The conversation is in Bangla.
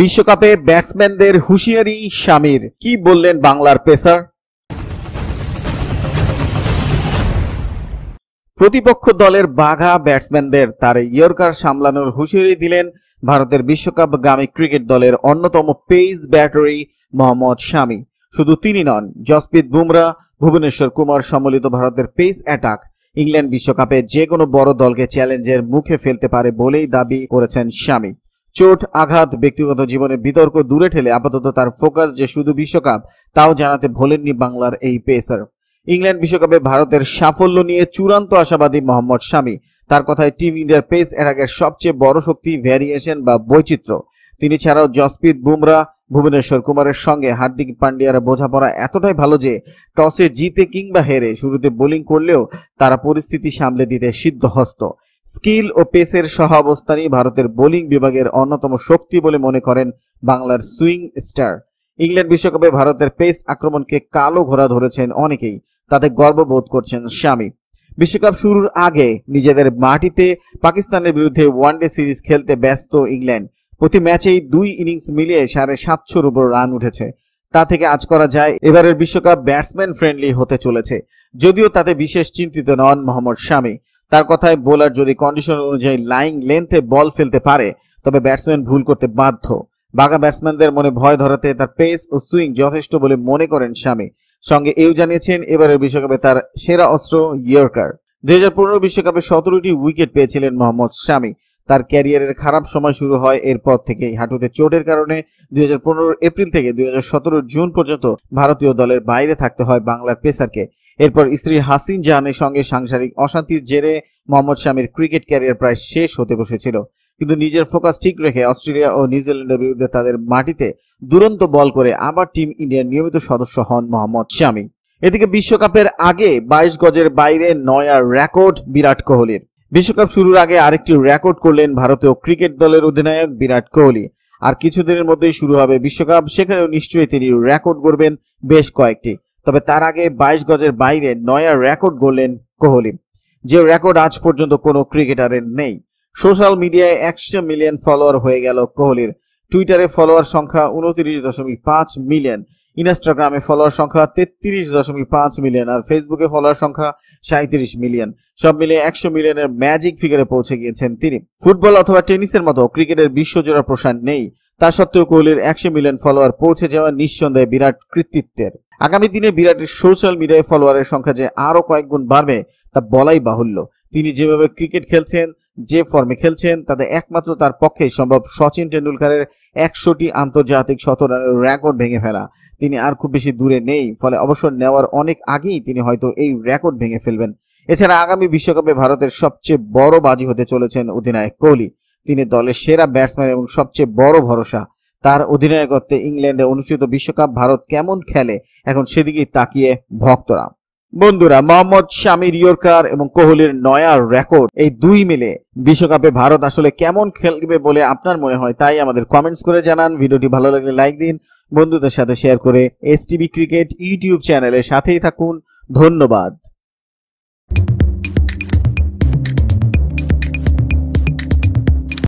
বিশ্বকাপে ব্যাটসম্যানদের হুঁশিয়ারি স্বামীর কি বললেন বাংলার পেসার প্রতিপক্ষ দলের বাঘা ব্যাটসম্যানদের তার ইয়র্কার সামলানোর হুঁশিয়ারি দিলেন ভারতের বিশ্বকাপ গামী ক্রিকেট দলের অন্যতম পেস ব্যাটারি মোহাম্মদ স্বামী শুধু তিনি নন জসপ্রীত বুমরা ভুবনেশ্বর কুমার সম্মিলিত ভারতের পেস অ্যাটাক ইংল্যান্ড বিশ্বকাপে যে কোনো বড় দলকে চ্যালেঞ্জের মুখে ফেলতে পারে বলেই দাবি করেছেন স্বামী চোট আঘাত ব্যক্তিগত জীবনে বিতর্ক দূরে ঠেলে আপাতত তার ফোকাস যে শুধু বিশ্বকাপ তাও জানাতে ভোলেননি বাংলার এই পেসার ইংল্যান্ড বিশ্বকাপে ভারতের সাফল্য নিয়ে চূড়ান্ত আশাবাদী মোহাম্মদ স্বামী তার কথায় টিম ইন্ডিয়ার পেস অ্যাটাকের সবচেয়ে বড় শক্তি ভ্যারিয়েশন বা বৈচিত্র্য তিনি ছাড়াও জসপ্রীত বুমরা ভুবনেশ্বর কুমারের সঙ্গে হার্দিক পান্ডিয়ারা বোঝাপড়া এতটাই ভালো যে টসে জিতে কিংবা হেরে শুরুতে বোলিং করলেও তারা পরিস্থিতি সামলে দিতে সিদ্ধহস্ত স্কিল ও পেসের সহ অবস্থানই ভারতের বোলিং বিভাগের অন্যতম শক্তি বলে মনে করেন বাংলার সুইং স্টার ইংল্যান্ড বিশ্বকাপে ভারতের পেস আক্রমণকে কালো ঘোড়া ধরেছেন অনেকেই তাতে গর্ববোধ করছেন স্বামী বিশ্বকাপ শুরুর আগে নিজেদের মাটিতে পাকিস্তানের বিরুদ্ধে ওয়ানডে সিরিজ খেলতে ব্যস্ত ইংল্যান্ড প্রতি ম্যাচেই দুই ইনিংস মিলিয়ে সাড়ে সাতশোর উপর রান উঠেছে তা থেকে আজ করা যায় এবারের বিশ্বকাপ ব্যাটসম্যান ফ্রেন্ডলি হতে চলেছে যদিও তাতে বিশেষ চিন্তিত নন মোহাম্মদ স্বামী তার কথায় বোলার যদি কন্ডিশন অনুযায়ী লাইং লেন্থে বল ফেলতে পারে তবে ব্যাটসম্যান ভুল করতে বাধ্য বাঘা ব্যাটসম্যানদের মনে ভয় ধরাতে তার পেস ও সুইং যথেষ্ট বলে মনে করেন স্বামী সঙ্গে এও জানিয়েছেন এবারের বিশ্বকাপে তার সেরা অস্ত্র ইয়র্কার দুই হাজার পনেরো বিশ্বকাপে সতেরোটি উইকেট পেয়েছিলেন মোহাম্মদ স্বামী তার ক্যারিয়ারের খারাপ সময় শুরু হয় এরপর থেকে হাঁটুতে চোটের কারণে দুই এপ্রিল থেকে দুই জুন পর্যন্ত ভারতীয় দলের বাইরে থাকতে হয় বাংলার পেসারকে এরপর স্ত্রী হাসিন জাহানের সঙ্গে সাংসারিক অশান্তির জেরে মোহাম্মদ শামির ক্রিকেট ক্যারিয়ার প্রায় শেষ হতে বসেছিল কিন্তু নিজের ফোকাস ঠিক রেখে অস্ট্রেলিয়া ও নিউজিল্যান্ডের বিরুদ্ধে তাদের মাটিতে দুরন্ত বল করে আবার টিম ইন্ডিয়ার নিয়মিত সদস্য হন মোহাম্মদ শামি এদিকে বিশ্বকাপের আগে বাইশ গজের বাইরে নয়া রেকর্ড বিরাট কোহলির বিশ্বকাপ শুরুর আগে আরেকটি রেকর্ড করলেন ভারতীয় ক্রিকেট দলের অধিনায়ক বিরাট কোহলি আর কিছুদিনের মধ্যেই শুরু হবে বিশ্বকাপ সেখানেও নিশ্চয়ই তিনি রেকর্ড করবেন বেশ কয়েকটি তবে তার আগে বাইশ গজের বাইরে নয়া রেকর্ড গড়লেন কোহলি যে রেকর্ড আজ পর্যন্ত কোনো ক্রিকেটারের নেই সোশ্যাল মিডিয়ায় একশো মিলিয়ন ফলোয়ার হয়ে গেল কোহলির টুইটারে ফলোয়ার সংখ্যা উনত্রিশ দশমিক পাঁচ মিলিয়ন ইনস্টাগ্রামে ফলোয়ার সংখ্যা তেত্রিশ দশমিক পাঁচ মিলিয়ন আর ফেসবুকে ফলোয়ার সংখ্যা সাঁত্রিশ মিলিয়ন সব মিলিয়ে একশো মিলিয়নের ম্যাজিক ফিগারে পৌঁছে গিয়েছেন তিনি ফুটবল অথবা টেনিসের মতো ক্রিকেটের বিশ্বজোড়া প্রসার নেই তা সত্ত্বেও কোহলির একশো মিলিয়ন ফলোয়ার পৌঁছে যাওয়া নিঃসন্দেহে বিরাট কৃতিত্বের আগামী দিনে বিরাটের সোশ্যাল মিডিয়ায় ফলোয়ারের সংখ্যা যে আরও কয়েক গুণ বাড়বে তা বলাই বাহুল্য তিনি যেভাবে ক্রিকেট খেলছেন যে ফর্মে খেলছেন তাতে একমাত্র তার পক্ষে সম্ভব সচিন টেন্ডুলকারের একশোটি আন্তর্জাতিক শতরানের রেকর্ড ভেঙে ফেলা তিনি আর খুব বেশি দূরে নেই ফলে অবসর নেওয়ার অনেক আগেই তিনি হয়তো এই রেকর্ড ভেঙে ফেলবেন এছাড়া আগামী বিশ্বকাপে ভারতের সবচেয়ে বড় বাজি হতে চলেছেন অধিনায়ক কোহলি তিনি দলের সেরা ব্যাটসম্যান এবং সবচেয়ে বড় ভরসা তার অধিনায়কত্বে ইংল্যান্ডে অনুষ্ঠিত বিশ্বকাপ ভারত কেমন খেলে এখন সেদিকেই তাকিয়ে ভক্তরা বন্ধুরা মোহাম্মদ শামির ইয়র্কার এবং কোহলির নয়া রেকর্ড এই দুই মিলে বিশ্বকাপে ভারত আসলে কেমন খেলবে বলে আপনার মনে হয় তাই আমাদের কমেন্টস করে জানান ভিডিওটি ভালো লাগলে লাইক দিন বন্ধুদের সাথে শেয়ার করে এস ক্রিকেট ইউটিউব চ্যানেলের সাথেই থাকুন ধন্যবাদ